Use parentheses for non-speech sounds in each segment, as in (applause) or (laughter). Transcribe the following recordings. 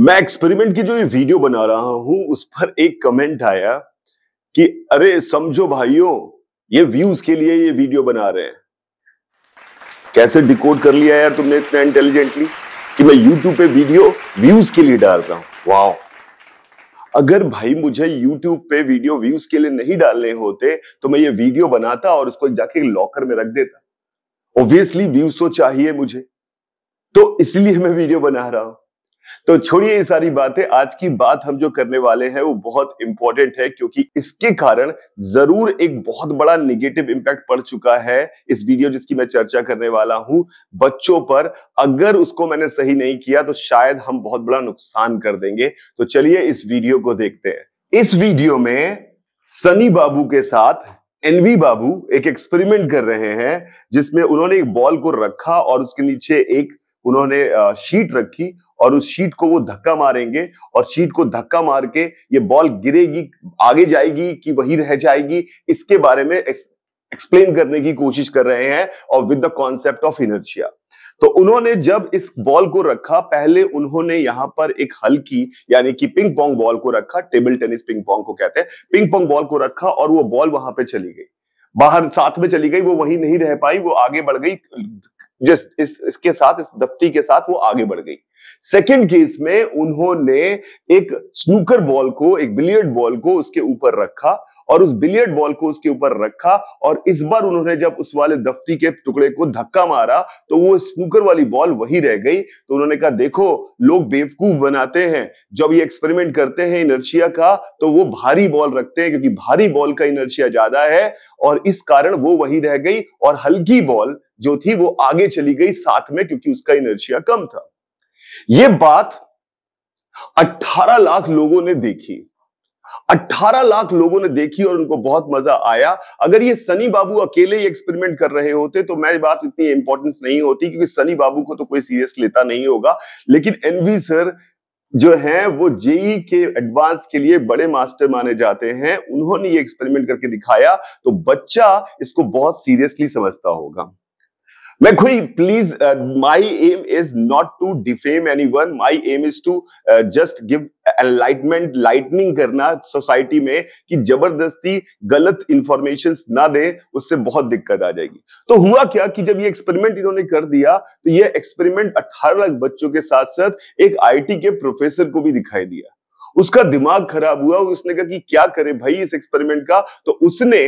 मैं एक्सपेरिमेंट की जो ये वीडियो बना रहा हूं उस पर एक कमेंट आया कि अरे समझो भाइयों ये व्यूज के लिए ये वीडियो बना रहे हैं कैसे डिकोड कर लिया यार तुमने इतना इंटेलिजेंटली कि मैं यूट्यूब पे वीडियो व्यूज के लिए डाल रहा हूं वाह अगर भाई मुझे YouTube पे वीडियो व्यूज के लिए नहीं डालने होते तो मैं ये वीडियो बनाता और उसको जाके लॉकर में रख देता ऑब्वियसली व्यूज तो चाहिए मुझे तो इसलिए मैं वीडियो बना रहा हूं तो छोड़िए ये सारी बातें आज की बात हम जो करने वाले हैं वो बहुत इंपॉर्टेंट है क्योंकि इसके कारण जरूर एक बहुत बड़ा निगेटिव इंपैक्ट पड़ चुका है इस वीडियो जिसकी मैं चर्चा करने वाला हूं बच्चों पर अगर उसको मैंने सही नहीं किया तो शायद हम बहुत बड़ा नुकसान कर देंगे तो चलिए इस वीडियो को देखते हैं इस वीडियो में सनी बाबू के साथ एनवी बाबू एक एक्सपेरिमेंट कर रहे हैं जिसमें उन्होंने एक बॉल को रखा और उसके नीचे एक उन्होंने शीट रखी और उस शीट को वो धक्का मारेंगे और शीट को धक्का मार के ये बॉल गिरेगी आगे जाएगी कि वही रह जाएगी इसके बारे में एक्सप्लेन करने की कोशिश कर रहे हैं और with the concept of inertia तो उन्होंने जब इस बॉल को रखा पहले उन्होंने यहां पर एक हल्की यानी कि पिंग पोंग बॉल को रखा टेबल टेनिस पिंग पोंग को कहते हैं पिंग पोंग बॉल को रखा और वो बॉल वहां पे चली गई बाहर साथ में चली गई वो वहीं नहीं रह पाई वो आगे बढ़ गई जिस इस इसके साथ इस दफ्ती के साथ वो आगे बढ़ गई सेकंड केस में उन्होंने एक स्नूकर बॉल को एक बिलियर्ड बॉल को उसके ऊपर रखा और उस बिलियर्ड बॉल को उसके ऊपर रखा और इस बार उन्होंने जब उस वाले दफ्ती के टुकड़े को धक्का मारा तो वो स्नूकर वाली बॉल वही रह गई तो उन्होंने कहा देखो लोग बेवकूफ बनाते हैं जब ये एक्सपेरिमेंट करते हैं इनर्शिया का तो वो भारी बॉल रखते हैं क्योंकि भारी बॉल का इनर्शिया ज्यादा है और इस कारण वो वही रह गई और हल्की बॉल जो थी वो आगे चली गई साथ में क्योंकि उसका इनर्शिया कम था ये बात 18 लाख लोगों ने देखी 18 लाख लोगों ने देखी और उनको बहुत मजा आया अगर ये सनी बाबू अकेले ही एक्सपेरिमेंट कर रहे होते तो मैं बात इतनी इंपॉर्टेंस नहीं होती क्योंकि सनी बाबू को तो कोई सीरियस लेता नहीं होगा लेकिन एनवी सर जो है वो जेई e के एडवांस के लिए बड़े मास्टर माने जाते हैं उन्होंने ये एक्सपेरिमेंट करके दिखाया तो बच्चा इसको बहुत सीरियसली समझता होगा मैं कोई please my aim is not to defame anyone my aim is to just give enlightenment lightning करना सोसाइटी में कि जबरदस्ती गलत इंफॉर्मेशन ना दे उससे बहुत दिक्कत आ जाएगी तो हुआ क्या कि जब ये एक्सपेरिमेंट इन्होंने कर दिया तो ये एक्सपेरिमेंट 18 लाख बच्चों के साथ साथ एक आई के प्रोफेसर को भी दिखाई दिया उसका दिमाग खराब हुआ उसने कहा कि क्या करें भाई इस एक्सपेरिमेंट का तो उसने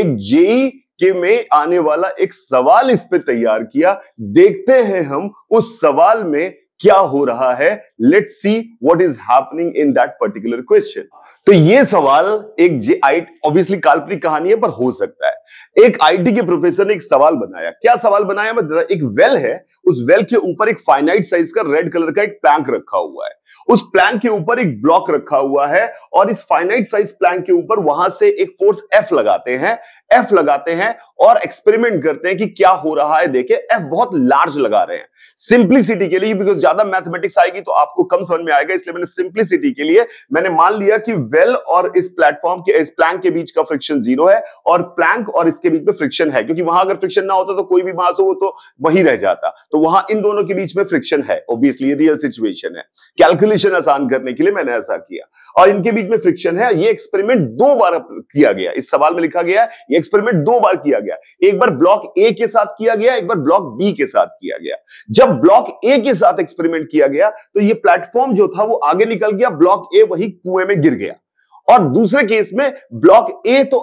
एक जेई के में आने वाला एक सवाल इस पे तैयार किया देखते हैं हम उस सवाल में क्या हो रहा है let see what is happening in that particular question तो ये सवाल एक ऑब्वियसली काल्पनिक कहानी है पर हो सकता है एक आईटी के प्रोफेसर ने एक सवाल बनाया क्या सवाल बनाया मैं मतलब एक वेल है उस वेल के ऊपर एक फाइनाइट साइज का रेड कलर का एक प्लैंक रखा हुआ है उस प्लैंक के ऊपर एक ब्लॉक रखा हुआ है और इस फाइनाइट साइज प्लैंक के ऊपर वहां से एक फोर्स एफ लगाते हैं एफ लगाते हैं और एक्सपेरिमेंट करते हैं कि क्या हो रहा है देखे एफ बहुत लार्ज लगा रहे हैं सिंप्लिसिटी के लिए बिकॉज ज्यादा मैथमेटिक्स आएगी तो आपको कम समझ में आएगा इसलिए मैंने सिंप्लिसिटी के लिए मैंने मान लिया कि वेल और इस प्लेटफॉर्म के इस प्लैंक के बीच का फ्रिक्शन जीरो है और प्लैंक और इसके बीच में फ्रिक्शन है क्योंकि वहां अगर फ्रिक्शन ना होता तो कोई भी मास हो तो वही रह जाता तो वहां इन दोनों के बीच में फ्रिक्शन है ऑब्वियसली रियल सिचुएशन है कैलकुलेशन आसान करने के लिए मैंने ऐसा किया और इनके बीच में फ्रिक्शन है ये एक्सपेरिमेंट दो बार किया गया इस सवाल में लिखा गया है ये एक्सपेरिमेंट दो बार किया गया गया एक बार ब्लॉक ए के साथ किया गया एक बार ब्लॉक बी के साथ किया गया जब ब्लॉक ए के साथ एक्सपेरिमेंट किया गया तो ये प्लेटफॉर्म जो था वो आगे निकल गया ब्लॉक ए वही कुएं में गिर गया और दूसरे केस में ब्लॉक ए तो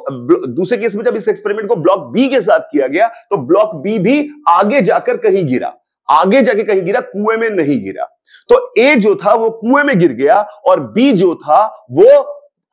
दूसरे केस में जब इस एक्सपेरिमेंट को ब्लॉक बी के साथ किया गया तो ब्लॉक बी भी आगे जाकर कहीं गिरा आगे जाके कहीं गिरा कुएं में नहीं गिरा तो ए जो था वो कुएं में गिर गया और बी जो था वो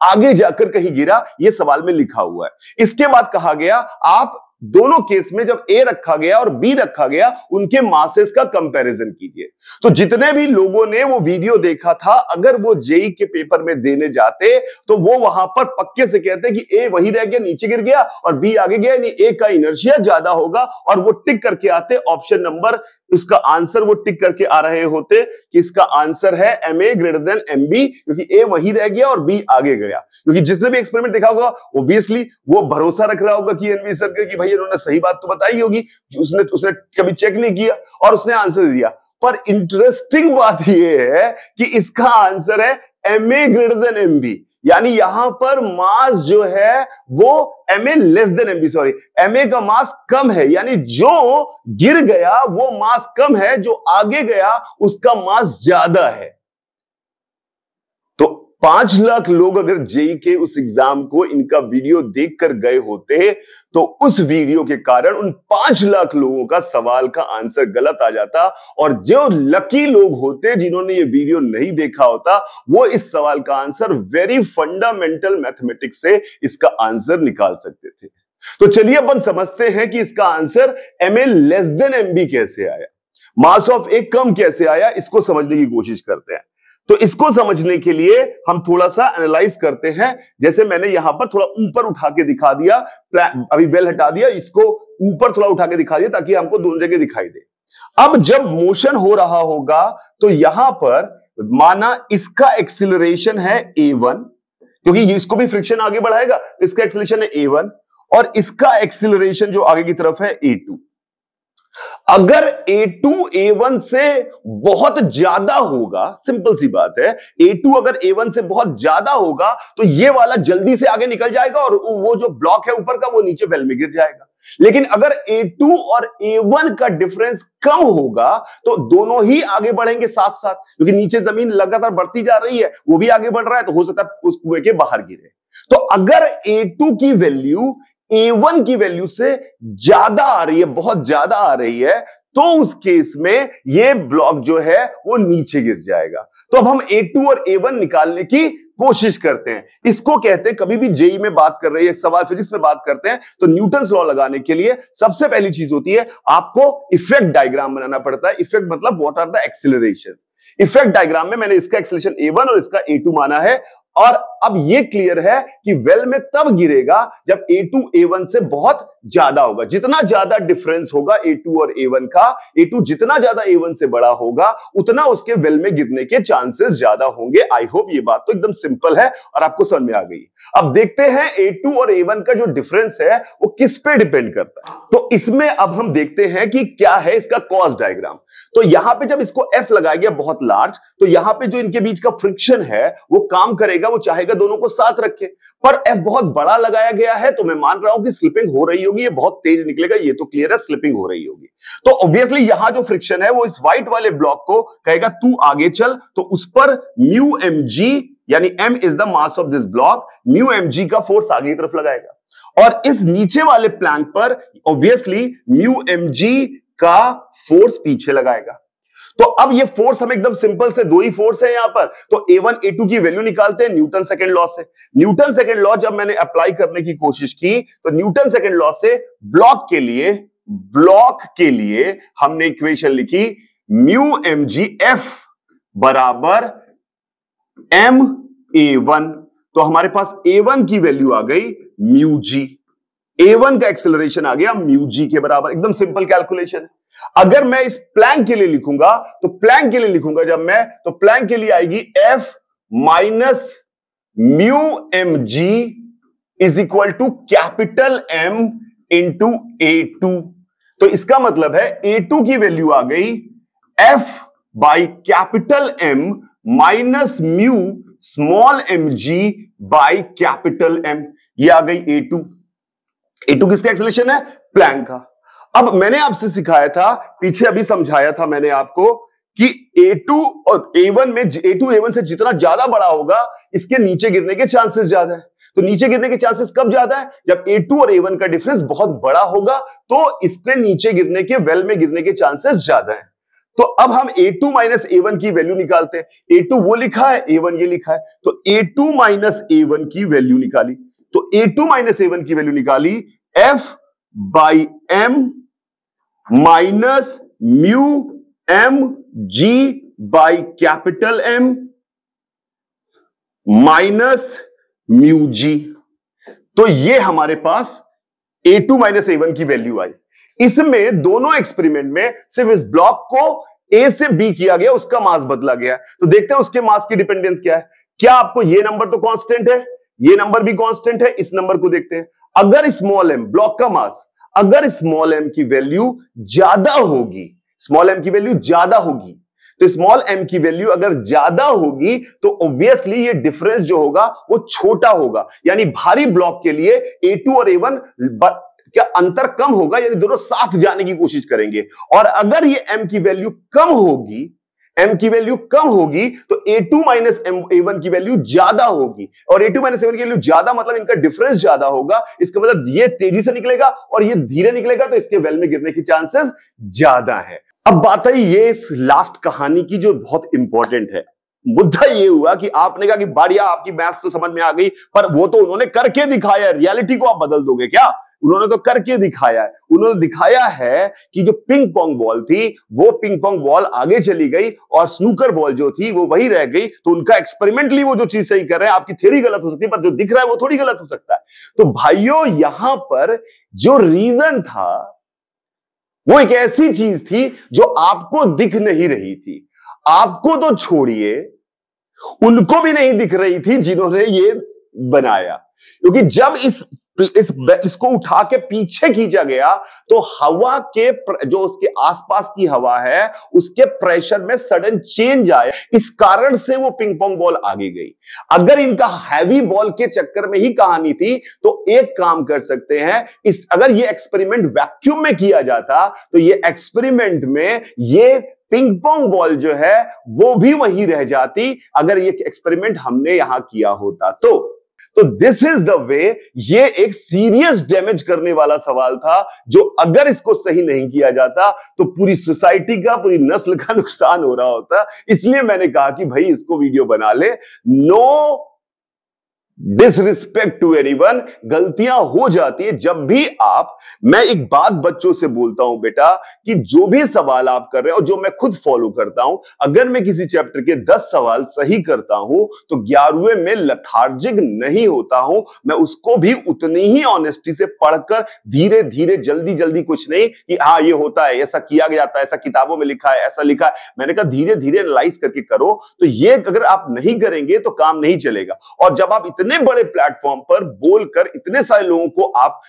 आगे जाकर कहीं गिरा यह सवाल में लिखा हुआ है इसके बाद कहा गया आप दोनों केस में जब ए रखा गया और बी रखा गया उनके मासेस का कंपैरिजन कीजिए तो जितने भी लोगों ने वो वीडियो देखा था अगर वो जेई e के पेपर में देने जाते तो वो वहां पर पक्के से कहते कि ए वही रह गया नीचे गिर गया और बी आगे गया यानी ए का इनर्शिया ज्यादा होगा और वो टिक करके आते ऑप्शन नंबर उसका आंसर वो टिक करके आ रहे होते कि इसका आंसर है M A greater than M B क्योंकि ए वही रह गया और बी आगे गया क्योंकि जिसने भी एक्सपेरिमेंट देखा होगा ओब्वियसली वो भरोसा रख रहा होगा कि एनवी सर कि भाई भाई इन्होंने सही बात तो बताई होगी उसने उसने कभी चेक नहीं किया और उसने आंसर दिया पर इंटरेस्टिंग बात यह है कि इसका आंसर है M A greater than M B यानी यहां पर मास जो है वो M A less than M B sorry M A का मास कम है यानी जो गिर गया वो मास कम है जो आगे गया उसका मास ज्यादा है तो पांच लाख लोग अगर जेई के e उस एग्जाम को इनका वीडियो देखकर गए होते तो उस वीडियो के कारण उन पांच लाख लोगों का सवाल का आंसर गलत आ जाता और जो लकी लोग होते जिन्होंने ये वीडियो नहीं देखा होता वो इस सवाल का आंसर वेरी फंडामेंटल मैथमेटिक्स से इसका आंसर निकाल सकते थे तो चलिए अपन समझते हैं कि इसका answer M A less than M B कैसे आया मास ऑफ ए कम कैसे आया इसको समझने की कोशिश करते हैं तो इसको समझने के लिए हम थोड़ा सा एनालाइज करते हैं जैसे मैंने यहां पर थोड़ा ऊपर उठा के दिखा दिया अभी वेल हटा दिया इसको ऊपर थोड़ा उठा के दिखा दिया ताकि हमको दोनों जगह दिखाई दे अब जब मोशन हो रहा होगा तो यहां पर माना इसका एक्सिलरेशन है ए वन क्योंकि इसको भी फ्रिक्शन आगे बढ़ाएगा इसका एक्सिलेशन है ए वन और इसका एक्सिलरेशन जो आगे की तरफ है ए टू अगर A2 A1 से बहुत ज्यादा होगा सिंपल सी बात है A2 अगर A1 से बहुत ज्यादा होगा तो ये वाला जल्दी से आगे निकल जाएगा और वो जो ब्लॉक है ऊपर का वो नीचे वेल में गिर जाएगा लेकिन अगर A2 और A1 का डिफरेंस कम होगा तो दोनों ही आगे बढ़ेंगे साथ साथ क्योंकि नीचे जमीन लगातार बढ़ती जा रही है वो भी आगे बढ़ रहा है तो हो सकता है उस कुएं के बाहर गिरे तो अगर A2 की वैल्यू ए वन की वैल्यू से ज्यादा आ रही है बहुत ज्यादा आ रही है तो उस केस में ये ब्लॉक जो है वो नीचे गिर जाएगा तो अब हम ए टू और ए वन निकालने की कोशिश करते हैं इसको कहते हैं कभी भी जेई e में बात कर रहे हैं सवाल फिजिक्स में बात करते हैं तो न्यूटन लॉ लगाने के लिए सबसे पहली चीज होती है आपको इफेक्ट डायग्राम बनाना पड़ता है इफेक्ट मतलब what are the acceleration effect diagram में मैंने इसका एक्सिलेशन ए वन और इसका ए टू माना है और अब ये क्लियर है कि वेल में तब गिरेगा जब ए टू ए वन से बहुत ज्यादा होगा जितना ज्यादा डिफरेंस होगा ए टू और ए वन का ए टू जितना ज्यादा ए वन से बड़ा होगा उतना उसके वेल में गिरने के चांसेस ज्यादा होंगे आई होप ये बात तो एकदम सिंपल है और आपको समझ में आ गई अब देखते हैं ए टू और ए वन का जो डिफरेंस है वो किस पे डिपेंड करता है तो इसमें अब हम देखते हैं कि क्या है इसका कॉज डायग्राम तो यहां पर जब इसको एफ लगाया गया बहुत लार्ज तो यहां पर जो इनके बीच का फ्रिक्शन है वो काम करेगा वो चाहेगा दोनों को साथ रखे पर एफ बहुत बड़ा लगाया गया है तो मैं मान रहा हूं कि स्लिपिंग हो रही होगी ये बहुत तेज निकलेगा ये तो क्लियर है स्लिपिंग हो रही होगी तो ऑब्वियसली यहां जो फ्रिक्शन है वो इस व्हाइट वाले ब्लॉक को कहेगा तू आगे चल तो उस पर म्यू एम यानी M is the mass of this block mu M का फोर्स आगे की तरफ लगाएगा और इस नीचे वाले प्लैंक पर ऑब्वियसली म्यू एम का फोर्स पीछे लगाएगा तो अब ये फोर्स हम एकदम सिंपल से दो ही फोर्स है यहां पर तो ए वन ए टू की वैल्यू निकालते हैं न्यूटन सेकेंड लॉ से न्यूटन सेकेंड लॉ जब मैंने अप्लाई करने की कोशिश की तो न्यूटन सेकेंड लॉ से ब्लॉक के लिए ब्लॉक के लिए हमने इक्वेशन लिखी म्यू एम जी एफ बराबर एम ए वन तो हमारे पास ए वन की वैल्यू आ गई म्यू जी ए वन का एक्सेलरेशन आ गया म्यू जी के बराबर एकदम सिंपल कैलकुलेशन है अगर मैं इस प्लैंक के लिए लिखूंगा तो प्लैंक के लिए लिखूंगा जब मैं तो प्लैंक के लिए आएगी F minus mu M G is equal to capital M into A two तो इसका मतलब है ए टू की वैल्यू आ गई F by capital M minus mu small M G by capital M ये आ गई ए टू ए टू किसका एक्सलेशन है प्लैंक का अब मैंने आपसे सिखाया था पीछे अभी समझाया था मैंने आपको कि A2 और A1 में A2 A1 से जितना ज्यादा बड़ा होगा इसके नीचे गिरने के चांसेस ज्यादा है तो नीचे गिरने के चांसेस कब ज्यादा है जब A2 और A1 का डिफरेंस बहुत बड़ा होगा तो इसके नीचे गिरने के वेल में गिरने के चांसेस ज्यादा है तो अब हम A2 टू माइनस A1 की वैल्यू निकालते हैं A2 वो लिखा है A1 ये लिखा है तो A2 टू माइनस A1 की वैल्यू निकाली तो A2 टू माइनस A1 की वैल्यू निकाली F by M minus mu M G by capital M minus mu G तो ये हमारे पास A two minus A one की वैल्यू आई इसमें दोनों एक्सपेरिमेंट में सिर्फ इस ब्लॉक को ए से बी किया गया उसका मास बदला गया तो देखते हैं उसके मास की डिपेंडेंस क्या है क्या आपको ये नंबर तो कांस्टेंट है ये नंबर भी कांस्टेंट है इस नंबर को देखते हैं अगर स्मॉल एम ब्लॉक का मास अगर स्मॉल एम की वैल्यू ज्यादा होगी स्मॉल एम की वैल्यू ज्यादा होगी तो स्मॉल एम की वैल्यू अगर ज्यादा होगी तो ऑब्वियसली ये डिफरेंस जो होगा वो छोटा होगा यानी भारी ब्लॉक के लिए ए टू और ए वन क्या अंतर कम होगा यानी दोनों साथ जाने की कोशिश करेंगे और अगर ये एम की वैल्यू कम होगी m की वैल्यू कम होगी तो A two minus M A one की वैल्यू ज्यादा होगी और ए टू माइनस एवन की वैल्यू ज्यादा मतलब इनका डिफरेंस ज्यादा होगा इसका मतलब ये तेजी से निकलेगा और ये धीरे निकलेगा तो इसके वेल में गिरने की चांसेस ज्यादा है अब बात आई ये इस लास्ट कहानी की जो बहुत इंपॉर्टेंट है मुद्दा ये हुआ कि आपने कहा कि बढ़िया आपकी मैथ्स तो समझ में आ गई पर वो तो उन्होंने करके दिखाया रियलिटी को आप बदल दोगे क्या उन्होंने तो करके दिखाया है उन्होंने दिखाया है कि जो पिंग पोंग बॉल थी वो पिंग पोंग बॉल आगे चली गई और स्नूकर बॉल जो थी वो वही रह गई तो उनका एक्सपेरिमेंटली वो जो चीज सही कर रहे हैं आपकी थ्योरी गलत हो सकती है पर जो दिख रहा है वो थोड़ी गलत हो सकता है तो भाइयों यहां पर जो रीजन था वो एक ऐसी चीज थी जो आपको दिख नहीं रही थी आपको तो छोड़िए उनको भी नहीं दिख रही थी जिन्होंने ये बनाया क्योंकि जब इस तो इस हम्म। इसको उठा के पीछे खींचा गया तो हवा के जो उसके आसपास की हवा है उसके प्रेशर में सडन चेंज आया इस कारण से वो पिंग पोंग बॉल आगे गई अगर इनका हैवी बॉल के चक्कर में ही कहानी थी तो एक काम कर सकते हैं इस अगर ये एक्सपेरिमेंट वैक्यूम में किया जाता तो ये एक्सपेरिमेंट में ये पिंग पोंग बॉल जो है वो भी वही रह जाती अगर ये एक्सपेरिमेंट हमने यहां किया होता तो तो दिस इज द वे ये एक सीरियस डैमेज करने वाला सवाल था जो अगर इसको सही नहीं किया जाता तो पूरी सोसाइटी का पूरी नस्ल का (laughs) नुकसान हो रहा होता इसलिए मैंने कहा कि भाई इसको वीडियो बना ले नो डिसरिस्पेक्ट टू एनीवन गलतियां हो जाती है जब भी आप मैं एक बात बच्चों से बोलता हूं बेटा कि जो भी सवाल आप कर रहे हो जो मैं खुद फॉलो करता हूं अगर मैं किसी चैप्टर के दस सवाल सही करता हूं तो ग्यारहवें में लथार्जिक नहीं होता हूं मैं उसको भी उतनी ही ऑनेस्टी से पढ़कर धीरे धीरे जल्दी जल्दी कुछ नहीं कि हाँ ये होता है ऐसा किया जाता है ऐसा किताबों में लिखा है ऐसा लिखा है मैंने कहा धीरे धीरे एनालाइज करके करो तो ये अगर आप नहीं करेंगे तो काम नहीं चलेगा और जब आप इतने इतने बड़े प्लेटफॉर्म पर बोलकर इतने सारे लोगों को आप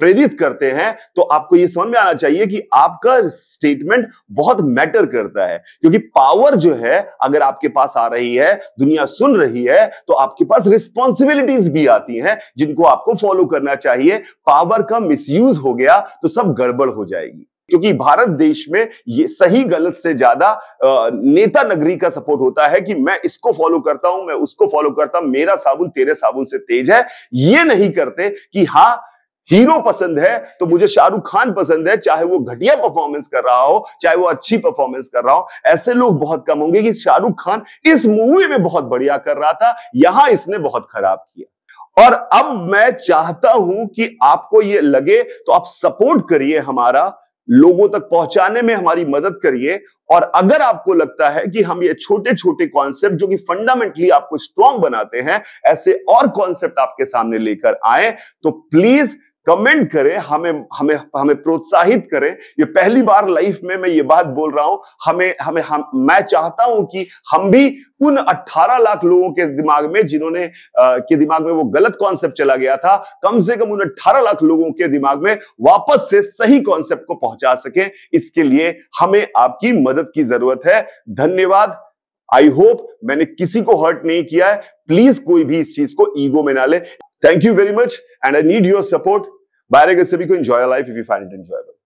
प्रेरित करते हैं तो आपको यह समझ में आना चाहिए कि आपका स्टेटमेंट बहुत मैटर करता है क्योंकि पावर जो है अगर आपके पास आ रही है दुनिया सुन रही है तो आपके पास रिस्पॉन्सिबिलिटीज भी आती हैं जिनको आपको फॉलो करना चाहिए पावर का मिसयूज हो गया तो सब गड़बड़ हो जाएगी क्योंकि भारत देश में ये सही गलत से ज्यादा नेता नगरी का सपोर्ट होता है कि मैं इसको फॉलो करता हूं मैं उसको फॉलो करता हूं मेरा साबुन तेरे साबुन से तेज है ये नहीं करते कि हाँ हीरो पसंद है तो मुझे शाहरुख खान पसंद है चाहे वो घटिया परफॉर्मेंस कर रहा हो चाहे वो अच्छी परफॉर्मेंस कर रहा हो ऐसे लोग बहुत कम होंगे कि शाहरुख खान इस मूवी में बहुत बढ़िया कर रहा था यहां इसने बहुत खराब किया और अब मैं चाहता हूं कि आपको ये लगे तो आप सपोर्ट करिए हमारा लोगों तक पहुंचाने में हमारी मदद करिए और अगर आपको लगता है कि हम ये छोटे छोटे कॉन्सेप्ट जो कि फंडामेंटली आपको स्ट्रांग बनाते हैं ऐसे और कॉन्सेप्ट आपके सामने लेकर आए तो प्लीज कमेंट करें हमें हमें हमें प्रोत्साहित करें ये पहली बार लाइफ में मैं ये बात बोल रहा हूं हमें हमें हम मैं चाहता हूं कि हम भी उन 18 लाख लोगों के दिमाग में जिन्होंने के दिमाग में वो गलत कॉन्सेप्ट चला गया था कम से कम उन 18 लाख लोगों के दिमाग में वापस से सही कॉन्सेप्ट को पहुंचा सके इसके लिए हमें आपकी मदद की जरूरत है धन्यवाद आई होप मैंने किसी को हर्ट नहीं किया है प्लीज कोई भी इस चीज को ईगो में ना ले Thank you very much, and I need your support. By the way, guys. Sabhi ko enjoy life if you find it enjoyable.